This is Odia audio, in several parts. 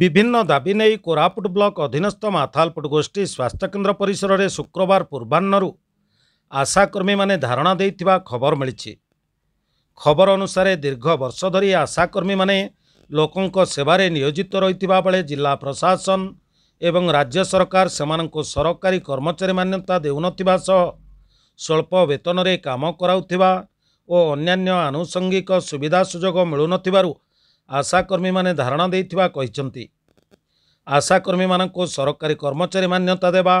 ବିଭିନ୍ନ ଦାବି ନେଇ କୋରାପୁଟ ବ୍ଲକ ଅଧୀନସ୍ଥ ମାଥାଲପୁଟ ଗୋଷ୍ଠୀ ସ୍ୱାସ୍ଥ୍ୟକେନ୍ଦ୍ର ପରିସରରେ ଶୁକ୍ରବାର ପୂର୍ବାହ୍ନରୁ ଆଶାକର୍ମୀମାନେ ଧାରଣା ଦେଇଥିବା ଖବର ମିଳିଛି ଖବର ଅନୁସାରେ ଦୀର୍ଘ ବର୍ଷ ଧରି ଆଶାକର୍ମୀମାନେ ଲୋକଙ୍କ ସେବାରେ ନିୟୋଜିତ ରହିଥିବା ବେଳେ ଜିଲ୍ଲା ପ୍ରଶାସନ ଏବଂ ରାଜ୍ୟ ସରକାର ସେମାନଙ୍କୁ ସରକାରୀ କର୍ମଚାରୀ ମାନ୍ୟତା ଦେଉନଥିବା ସହ ସ୍ୱଳ୍ପ ବେତନରେ କାମ କରାଉଥିବା ଓ ଅନ୍ୟାନ୍ୟ ଆନୁଷଙ୍ଗିକ ସୁବିଧା ସୁଯୋଗ ମିଳୁନଥିବାରୁ ଆଶାକର୍ମୀମାନେ ଧାରଣା ଦେଇଥିବା କହିଛନ୍ତି ଆଶାକର୍ମୀମାନଙ୍କୁ ସରକାରୀ କର୍ମଚାରୀ ମାନ୍ୟତା ଦେବା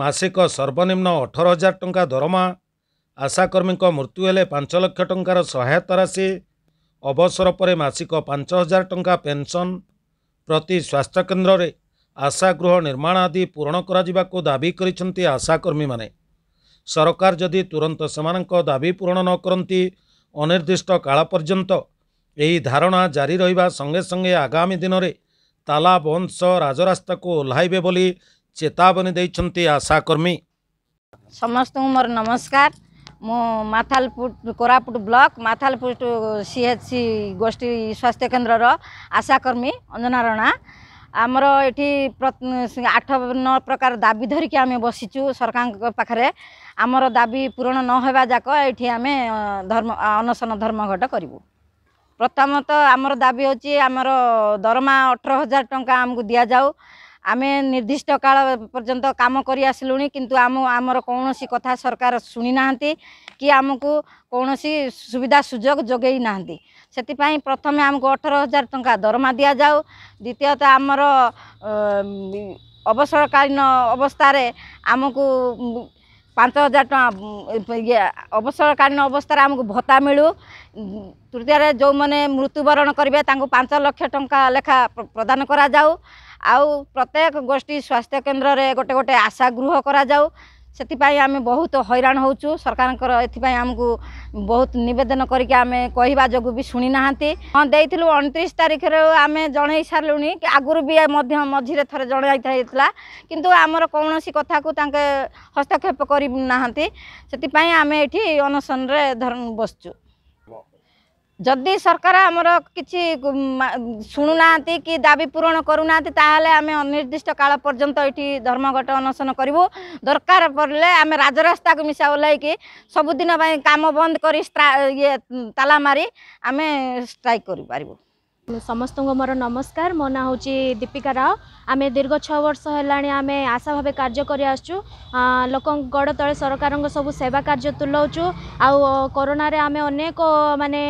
ମାସିକ ସର୍ବନିମ୍ନ ଅଠର ହଜାର ଟଙ୍କା ଦରମା ଆଶାକର୍ମୀଙ୍କ ମୃତ୍ୟୁ ହେଲେ ପାଞ୍ଚ ଲକ୍ଷ ଟଙ୍କାର ସହାୟତା ରାଶି ଅବସର ପରେ ମାସିକ ପାଞ୍ଚ ହଜାର ଟଙ୍କା ପେନ୍ସନ୍ ପ୍ରତି ସ୍ୱାସ୍ଥ୍ୟକେନ୍ଦ୍ରରେ ଆଶାଗୃହ ନିର୍ମାଣ ଆଦି ପୂରଣ କରାଯିବାକୁ ଦାବି କରିଛନ୍ତି ଆଶାକର୍ମୀମାନେ ସରକାର ଯଦି ତୁରନ୍ତ ସେମାନଙ୍କ ଦାବି ପୂରଣ ନ କରନ୍ତି ଅନିର୍ଦ୍ଦିଷ୍ଟ କାଳ ପର୍ଯ୍ୟନ୍ତ ଏହି ଧାରଣା ଜାରି ରହିବା ସଙ୍ଗେ ସଙ୍ଗେ ଆଗାମୀ ଦିନରେ ତାଲା ବଂଶ ରାଜରାସ୍ତାକୁ ଓହ୍ଲାଇବେ ବୋଲି ଚେତାବନୀ ଦେଇଛନ୍ତି ଆଶାକର୍ମୀ ସମସ୍ତଙ୍କୁ ମୋର ନମସ୍କାର ମୁଁ Mathalput Koraput block Mathalput C H C ଗୋଷ୍ଠୀ ସ୍ୱାସ୍ଥ୍ୟ କେନ୍ଦ୍ରର ଆଶାକର୍ମୀ ଅଞ୍ଜନା ରଣା ଆମର ଏଠି ଆଠ ନଅ ପ୍ରକାର ଦାବି ଧରିକି ଆମେ ବସିଛୁ ସରକାରଙ୍କ ପାଖରେ ଆମର ଦାବି ପୂରଣ ନ ହେବା ଯାକ ଏଠି ଆମେ ଧର୍ମ ଅନଶନ ଧର୍ମଘଟ କରିବୁ ପ୍ରଥମତଃ ଆମର ଦାବି ହେଉଛି ଆମର ଦରମା ଅଠର ହଜାର ଟଙ୍କା ଆମକୁ ଦିଆଯାଉ ଆମେ ନିର୍ଦ୍ଦିଷ୍ଟ କାଳ ପର୍ଯ୍ୟନ୍ତ କାମ କରି ଆସିଲୁଣି କିନ୍ତୁ ଆମ ଆମର କୌଣସି କଥା ସରକାର ଶୁଣି ନାହାନ୍ତି କି ଆମକୁ କୌଣସି ସୁବିଧା ସୁଯୋଗ ଯୋଗାଇ ନାହାନ୍ତି ସେଥିପାଇଁ ପ୍ରଥମେ ଆମକୁ ଅଠର ହଜାର ଟଙ୍କା ଦରମା ଦିଆଯାଉ ଦ୍ୱିତୀୟତଃ ଆମର ଅବସରକାଳୀନ ଅବସ୍ଥାରେ ଆମକୁ ପାଞ୍ଚ ହଜାର ଟଙ୍କା ଇଏ ଅବସରକାଳୀନ ଅବସ୍ଥାରେ ଆମକୁ ଭତ୍ତା ମିଳୁ ତୃତୀୟରେ ଯେଉଁମାନେ ମୃତ୍ୟୁବରଣ କରିବେ ତାଙ୍କୁ ପାଞ୍ଚ ଲକ୍ଷ ଟଙ୍କା ଲେଖା ପ୍ରଦାନ କରାଯାଉ ଆଉ ପ୍ରତ୍ୟେକ ଗୋଷ୍ଠୀ ସ୍ୱାସ୍ଥ୍ୟ କେନ୍ଦ୍ରରେ ଗୋଟେ ଗୋଟେ ଆଶା ଗୃହ କରାଯାଉ ସେଥିପାଇଁ ଆମେ ବହୁତ ହଇରାଣ ହେଉଛୁ ସରକାରଙ୍କର ଏଥିପାଇଁ ଆମକୁ ବହୁତ ନିବେଦନ କରିକି ଆମେ କହିବା ଯୋଗୁଁ ବି ଶୁଣିନାହାନ୍ତି ହଁ ଦେଇଥିଲୁ ଅଣତିରିଶ ତାରିଖରେ ଆମେ ଜଣେଇ ସାରିଲୁଣି ଆଗରୁ ବି ମଧ୍ୟ ମଝିରେ ଥରେ ଜଣାଇଥିଲା କିନ୍ତୁ ଆମର କୌଣସି କଥାକୁ ତାଙ୍କେ ହସ୍ତକ୍ଷେପ କରିନାହାନ୍ତି ସେଥିପାଇଁ ଆମେ ଏଠି ଅନଶନରେ ବସିଛୁ सरकार आमर सु कि दाबी पूरण करूना गरुना अनिर्दिष्ट काल पर्यन्त एटी धर्मघट अनशन गरौँ दरकार पर्दै आमे राजरास्ता मिसाओि सबुदिन कम बन्द्रा इ ताला मारी आमे स्ट्राइक गरिपरु समस्त को मोर नमस्कार दीपिका राव आमे दीर्घ छे आशा भावी कार्जकु लोक गड त सरकारको सब सेवा कर्ज्यो तुलाउँछु आउन आमे अनेक मे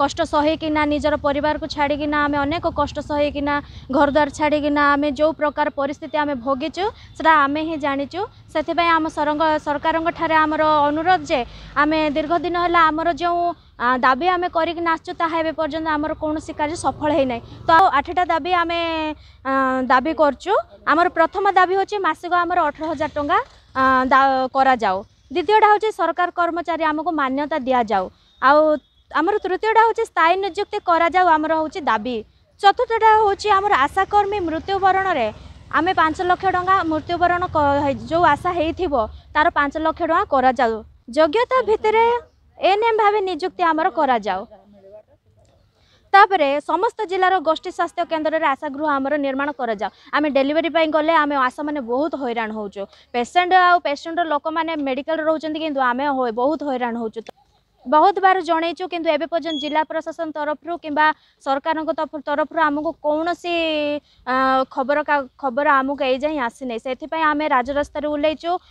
কষ্ট সহেকিনা নিজের পরিবারকে ছাড়িকিনা আমি অনেক কষ্ট সহেকিনা ঘরদ্বার ছাড়িকিনা আমি যে প্রকার পরিস্থিতি আমি ভোগিছু সেটা আমি হি জাঁচু সেই আম সরকার আমার অনুরোধ যে আমি দীর্ঘদিন হল আমার যে দাবি আমি করিকি আসছু তাহা এবে পর্যন্ত আমার কৌশি কাজ সফল হয়ে নাই তো আঠটা দাবি আমি দাবি করছু আমার প্রথম দাবি হচ্ছে মাসিক আমার অঠর হাজার টাকা করা যাও দ্বিতীয়টা হচ্ছে সরকার কর্মচারী আমাকে মান্যতা দিয়া যাও আউ আমার তৃতীয়টা হচ্ছে স্থায়ী নিযুক্তি করা যাও আমার হচ্ছে দাবি চতুর্থটা হচ্ছে আমার আশাকর্মী মৃত্যুবরণরে আমি পাঁচ লক্ষ টঙ্কা মৃত্যুবরণ যে আশা হয়েছিল তার পাঁচ লক্ষ টঙ্কা করা যাও যোগ্যতা ভিতরে এএনএম ভাবে নিযুক্তি আমার করা যাও তাপরে সমস্ত জেলার গোষ্ঠী স্বাস্থ্য কেন্দ্রের আশাগৃহ আমার নির্মাণ করা যাও আমি ডেলিভারি পাই গলে আমি আশা মানে বহুত হইরাণ হচ্ছু পেসেন্ট আউ পেসেন্টর লোক মানে মেডিকাল রোচান কিন্তু আমি বহুত হইরাণ হচ্ছু বহুতবার জonejচ কিন্তু এবে পর্যন্ত জেলা প্রশাসন তরফরো কিবা সরকারক তরফরো আমাক কোনসি খবর খবর আমাক এই যাই আসি নে সেইতে পাই আমি রাজ রাস্তা র উল্লেখচ